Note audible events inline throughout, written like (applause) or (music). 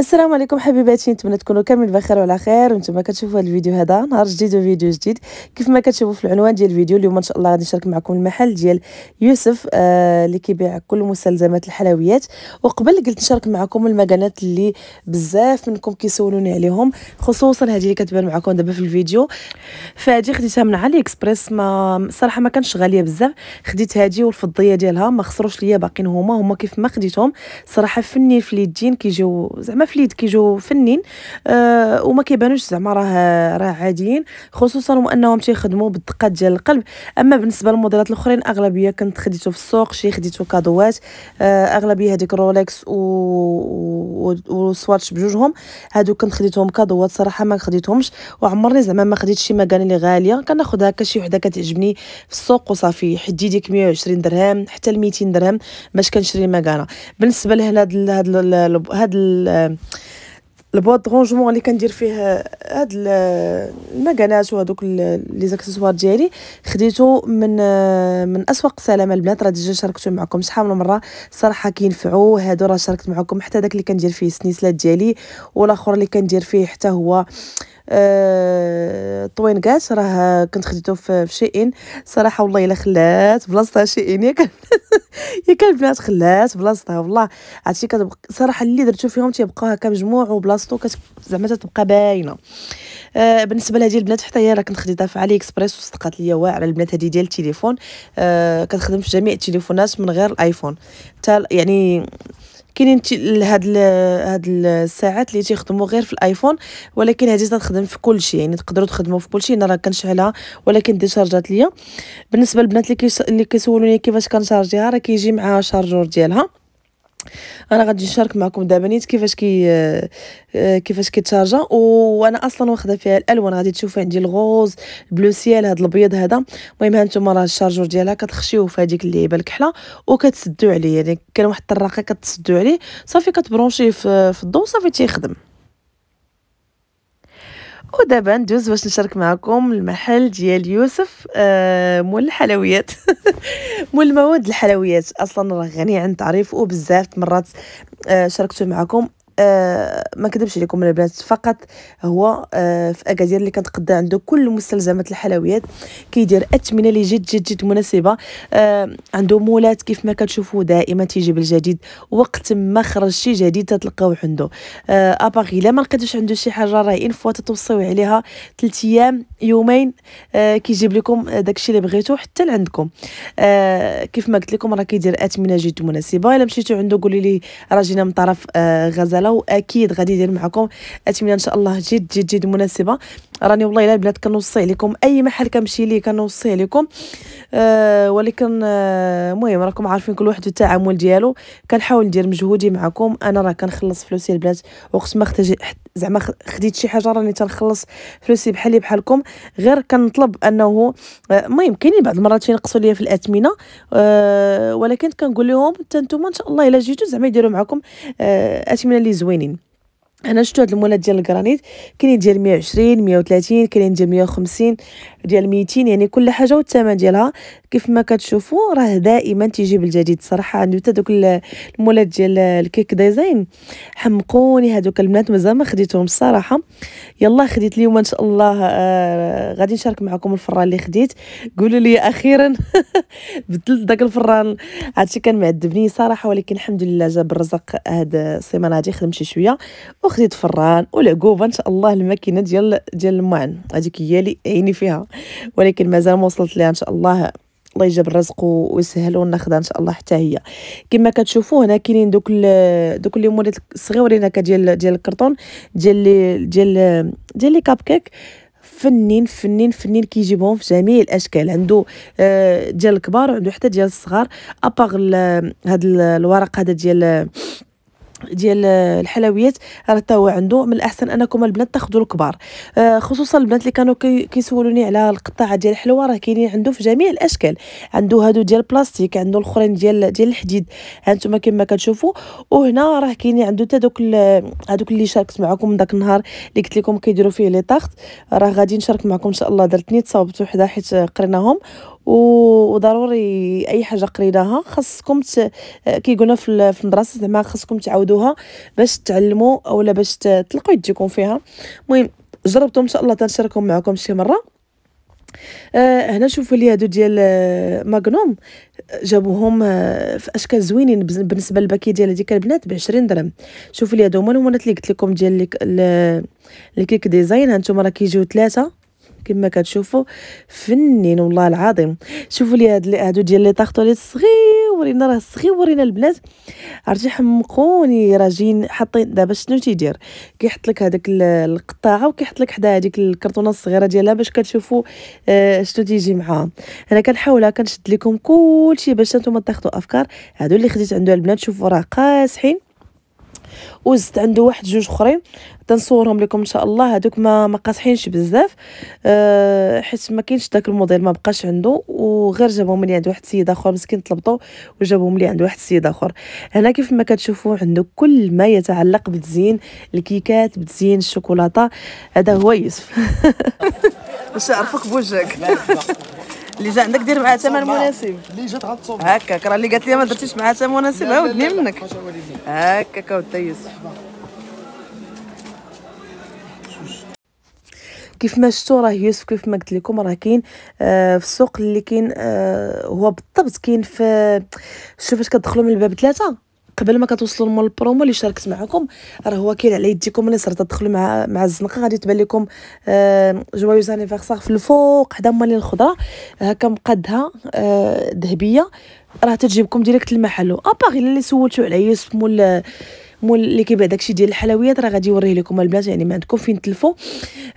السلام عليكم حبيباتي نتمنى تكونوا كاملين بخير وعلى خير وانتم كتشوفوا هذا الفيديو هذا نهار جديد وفيديو جديد كيف ما كتشوفوا في العنوان ديال الفيديو اليوم ان شاء الله غادي نشارك معكم المحل ديال يوسف آه اللي كيبيع كل مستلزمات الحلويات وقبل قلت نشارك معكم المكانات اللي بزاف منكم كيسولوني عليهم خصوصا هذه اللي كتبان معكم دابا في الفيديو فهذه خديتها من علي اكسبريس ما صراحه ما كانش غاليه بزاف خديت هذه والفضيه ديالها ما خسروش ليا باقيين هما هما كيف ما خديتهم صراحه فني في اليدين كيجيو زعما التفليد كيجيو فنين أه وما كيبانوش زعما راه راه عاديين خصوصا وانهم تيخدموا بالدقات ديال القلب اما بالنسبه للموديلات الاخرين اغلبيه كنت خديتو في السوق شي خديتو كادوات أه اغلبيه هذيك رولكس و... و... وسواتش بجوجهم هادو كنت خديتهم كادوات صراحه ما خديتهمش وعمرني زعما ما خديتش شي مكان اللي غاليه كناخذ هكا شي وحده كتعجبني في السوق وصافي حدي ديك 120 درهم حتى ل 200 درهم باش كنشري مكانه بالنسبه لهنا هاد هاد هاد البواط رونجمون اللي كندير فيه هاد المكانات وهذوك لي زاكسيسوار ديالي خديته من من اسواق سلامه البنات راه ديجا شاركتو معكم شحال من مره صراحه كينفعوا هادو راه شاركت معكم حتى داك اللي كندير فيه السنيسلات ديالي والاخر اللي كندير فيه حتى هو آه، طوينكاش راه كنت خديته في ان صراحه والله الا خلات بلاصتها شيئين ياك (laughs) ياك البنات خلات بلاصتها والله عرفتي كتبقى صراحه اللي درتو فيهم تيبقاو هكا مجموع وبلاصتو زعما تتبقى باينه آه بالنسبه لهذه البنات حتى هي راه كنت خديتها في علي اكسبريس وصدقات ليا واعره البنات هذه ديال التليفون آه كتخدم في جميع التليفونات من غير الايفون حتى يعني كاينين هاد هاد الساعات اللي تيخدموا غير في الايفون ولكن هادي تخدم في كل شيء يعني تقدروا تخدموا في كل شيء انا راه كنشعلها ولكن دي شارجات ليا بالنسبه للبنات اللي كيسولوني كيفاش كنشارجيها راه كيجي معاها شارجور ديالها انا غادي نشارك معكم دابا نيت كيفاش كي آه، كيفاش كيتشارجا وانا اصلا واخده فيها الالوان غادي تشوفوا عندي الغوز البلو سيال هذا الابيض هذا المهم ها نتوما راه الشارجور ديالها كتخشيوه في هذيك اللعيبه الكحله وكتسدوا عليه يعني كان واحد الطراقه كتسدوا عليه صافي كتبرونشيه في الضو صافي تيخدم ودابا ندوز باش نشارك معكم المحل ديال يوسف آه مول الحلويات (laughs) مول المواد الحلويات اصلا راه غني عن تعريف وبزاف مرات آه شاركته معكم آه، ما كذبش عليكم البنات فقط هو آه في اكادير اللي كنتقدا عنده كل مستلزمات الحلويات كيدير اثمنه اللي جد جد جد مناسبه آه عنده مولات كيف ما كتشوفوا دائما تيجي بالجديد وقت ما خرج شي جديد تلقاوه عنده آه اباغي الا ما لقيتوش عنده شي حاجه راه ان فوا تتوصيو عليها 3 ايام يومين آه كيجيب لكم داكشي اللي بغيتو حتى لعندكم آه كيف ما قلت لكم راه كيدير اثمنه جد مناسبه الا مشيتو عنده قولي لي راه جينا من طرف آه غزاله الله واكيد غادي يدير معكم اثمنه ان شاء الله جد جد جد مناسبه راني والله الا البنات كنوصي لكم اي محل كنمشي ليه كنوصي لكم أه ولكن آه، المهم آه راكم عارفين كل واحد والتعامل ديالو كنحاول ندير مجهودي معكم انا راه كنخلص فلوسي البنات وقت ما احتاج زعما خديت شي حاجه راني تنخلص فلوسي بحالي بحالكم غير كنطلب انه آه، المهم كاينين بعض المرات ينقصوا ليا في الاثمنه أه ولكن كنقول لهم حتى نتوما ان شاء الله الا جيتو زعما يديروا معكم اثمنه اللي is winning. انا شفتو هاد المولات ديال الكرانيت كاينين ديال 120 130 كاينين ديال 150 ديال 200 يعني كل حاجه والثمن ديالها كيف ما كتشوفوا راه دائما تيجي بالجديد صراحه عنده حتى دوك المولات ديال الكيك ديزاين حمقوني هادوك البنات مازال ما خديتهم الصراحه يلا خديت اليوم ان شاء الله آه غادي نشارك معكم الفران اللي خديت قولوا لي اخيرا (laughs) بدلت داك الفران هادشي كان معذبني صراحه ولكن الحمد لله جاب الرزق هاد السيمانه هادي خدمت شي شويه وخديت فران والعقوبه ان شاء الله الماكينه ديال ديال المعن هذيك هي اللي عيني فيها ولكن مازال ما وصلت ليها ان شاء الله الله يجاب الرزق ويسهل وناخذها ان شاء الله حتى هي كما كتشوفوا هنا كاينين دوك ال دوك الليمونات الصغيورين هكا ديال ديال الكرتون ديال ديال ديال لي كاب كيك فنين فنين فنين كيجيبهم في جميع الاشكال عنده آه، ديال الكبار وعنده حتى ديال الصغار اباغ هذا الورق هذا ديال ديال الحلويات راه تا هو عنده من الاحسن انكم البنات تاخذوا الكبار آه خصوصا البنات اللي كانوا كيسولوني على القطاعه ديال الحلوه راه كاينين عنده في جميع الاشكال عنده هادو ديال البلاستيك عنده الاخرين ديال ديال الحديد هانتوما كما كتشوفوا وهنا راه كاينين عنده حتى دوك هادوك اللي شاركت معكم داك النهار اللي قلت لكم كيديروا فيه لي طاخت راه غادي نشارك معكم ان شاء الله درتني تصاوبت وحده حيت قريناهم وضروري اي حاجه قريناها خاصكم ت... كيقولنا في المدرسه زعما خاصكم تعاودوها باش تعلموا اولا باش تلقوا يديكم فيها المهم جربتهم ان شاء الله تنشاركهم معكم شي مره آه هنا شوفوا لي هادو ديال آه، ماغنوم جابوهم آه في اشكال زوينين بالنسبه للباكي ديال هذيك البنات ب 20 درهم شوفوا لي هادو هما الهمونات اللي قلت لكم ديال الكيك ديزاين هانتوما راه كيجيو ثلاثه كما كتشوفوا فنين والله العظيم شوفوا لي هاد هادو ديال لي طاغطوليت ورينا راه ورينا البنات عرفتي حمقوني راه جايين حاطين دابا شنو تيدير كيحط لك هذاك القطاعه وكيحط لك حدا هذيك الكرتونه الصغيره ديالها باش كتشوفوا آه شنو تيجي معاها انا كنحاول كنشد لكم كلشي باش نتوما تاخذوا افكار هادو اللي خديت عندو البنات شوفوا راه قاسحين وزدت عنده واحد جوج اخرين تنصورهم لكم ان شاء الله هذوك ما ما قاصحينش بزاف أه حيت ما كاينش داك الموديل ما بقاش عنده وغير جابهم لي عند واحد السيد اخر مسكين طلبته وجابهم لي عند واحد السيد اخر هنا كيف ما كتشوفوا عنده كل ما يتعلق بالتزيين الكيكات بتزيين الشوكولاته هذا هو يوسف باش (laughs) عرفك بوجهك (laughs) اللي جا عندك دير معاه ثمن مناسب اللي جات غتصوب هكاك راه اللي قالت لي ما درتيش معاه ثمن مناسب عاودني منك هكاك عاود يوسف كيف ما شفتوا راه يوسف كيف ما قلت لكم راه كاين آه في السوق اللي كاين آه هو بالضبط كاين في شوف فاش كتدخلوا من الباب ثلاثه قبل ما كتوصلوا لمول البرومو اللي شاركت معكم راه هو كاين على يديكم اللي صرت تدخلوا مع مع الزنقه غادي تبان لكم آه جوايوز انيفيرسار في الفوق حدا مالين الخضره هكا مقادها آه، ذهبيه راه تجيبكم ديريكت المحل آه، الا اللي سولتو على يوسف مول مول اللي كيبيع داكشي ديال الحلويات راه غادي يوريه لكم البنات يعني ما عندكم فين تلفوا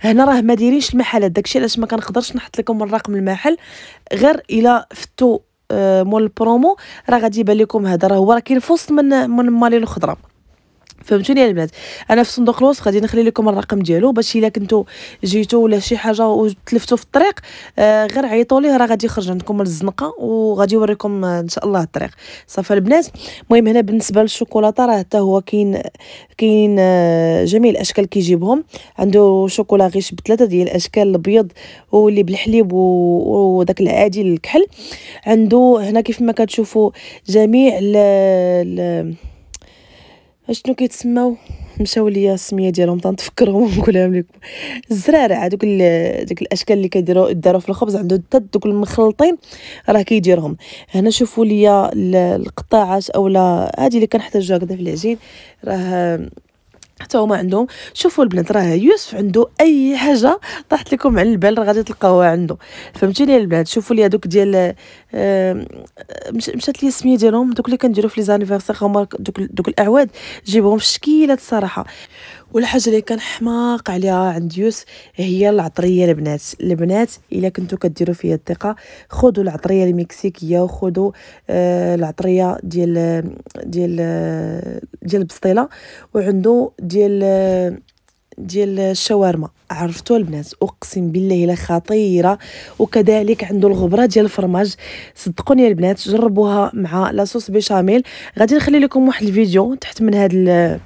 هنا راه ما دايرينش المحلات داكشي علاش ما كنقدرش نحط لكم الرقم المحل غير الا فتو آه، مول البرومو راه غادي يبان لكم هذا راه هو راه كاين في وسط من من مالين الخضره فهمتوني البنات انا في صندوق الوصف غادي نخلي لكم الرقم ديالو باش الا كنتو جيتو ولا شي حاجه وتلفتو في الطريق آه غير عيطوا ليه راه غادي يخرج عندكم الزنقه وغادي يوريكم ان شاء الله الطريق صافي البنات المهم هنا بالنسبه للشوكولاته راه حتى هو كاين كاين آه، جميع الاشكال كيجيبهم عنده شوكولا غيش بثلاثه ديال الاشكال الابيض واللي بالحليب وداك العادي الكحل عنده هنا كيف ما كتشوفوا جميع ال اشنو كيتسماو مشاو ليا السميه ديالهم تنتفكرهم ونقولهم لكم الزرارع هذوك داك الاشكال اللي كيديروا داروا في الخبز عنده حتى دوك المخلطين راه كيديرهم هنا شوفوا ليا القطاعات اولا هذه اللي كنحتاجوها هكذا في العجين راه حتى هما عندهم شوفوا البنات راه يوسف عنده اي حاجه طاحت لكم على البال راه غادي تلقاوها عنده فهمتيني البنات شوفوا لي هذوك ديال آه, آه، مشات لي السميه ديالهم دوك اللي كنديرو في لي زانيفرسير هما دوك, دوك الاعواد جيبهم في الشكيلات الصراحه والحاجه اللي كان حماق عليها عند يوسف هي العطريه البنات البنات الا كنتو كديروا فيا الثقه خذوا العطريه المكسيكيه وخذوا آه العطريه ديال ديال ديال البسطيله وعنده ديال ديال الشاورما عرفتوا البنات اقسم بالله الا خطيره وكذلك عنده الغبره ديال الفرماج صدقوني يا البنات جربوها مع لاصوص بيشاميل غادي نخلي لكم واحد الفيديو تحت من هذا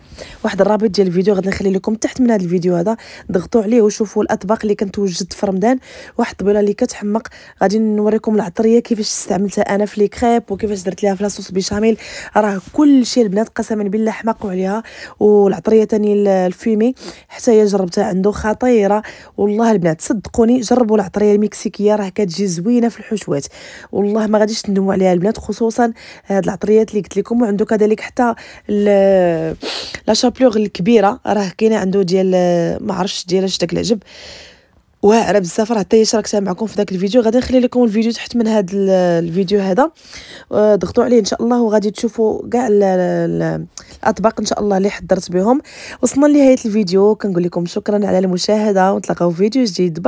واحد الرابط ديال الفيديو غادي نخلي لكم تحت من هذا الفيديو هذا ضغطوا عليه وشوفوا الاطباق اللي كنتوجد في رمضان واحد الطبيله اللي كتحمق غادي نوريكم العطريه كيفاش استعملتها انا في لي كريب وكيفاش درت ليها في لاصوص بيشاميل راه كل شيء البنات قسما بالله حمقوا عليها والعطريه ثاني الفيمي حتى هي جربتها عنده خطيره والله البنات صدقوني جربوا العطريه المكسيكيه راه كتجي زوينه في الحشوات والله ما غاديش تندموا عليها البنات خصوصا هاد العطريات اللي قلت لكم وعنده كذلك حتى لا شابلوغ الكبيره راه كاينه عنده ديال آه، ما عرفتش ديال اش داك العجب واعره بزاف راه حتى هي شاركتها معكم في داك الفيديو غادي نخلي لكم الفيديو تحت من هذا آه، الفيديو هذا آه، ضغطوا عليه ان شاء الله وغادي تشوفوا كاع الاطباق ان شاء الله اللي حضرت بهم وصلنا لنهايه الفيديو كنقول لكم شكرا على المشاهده ونتلاقاو في فيديو جديد باي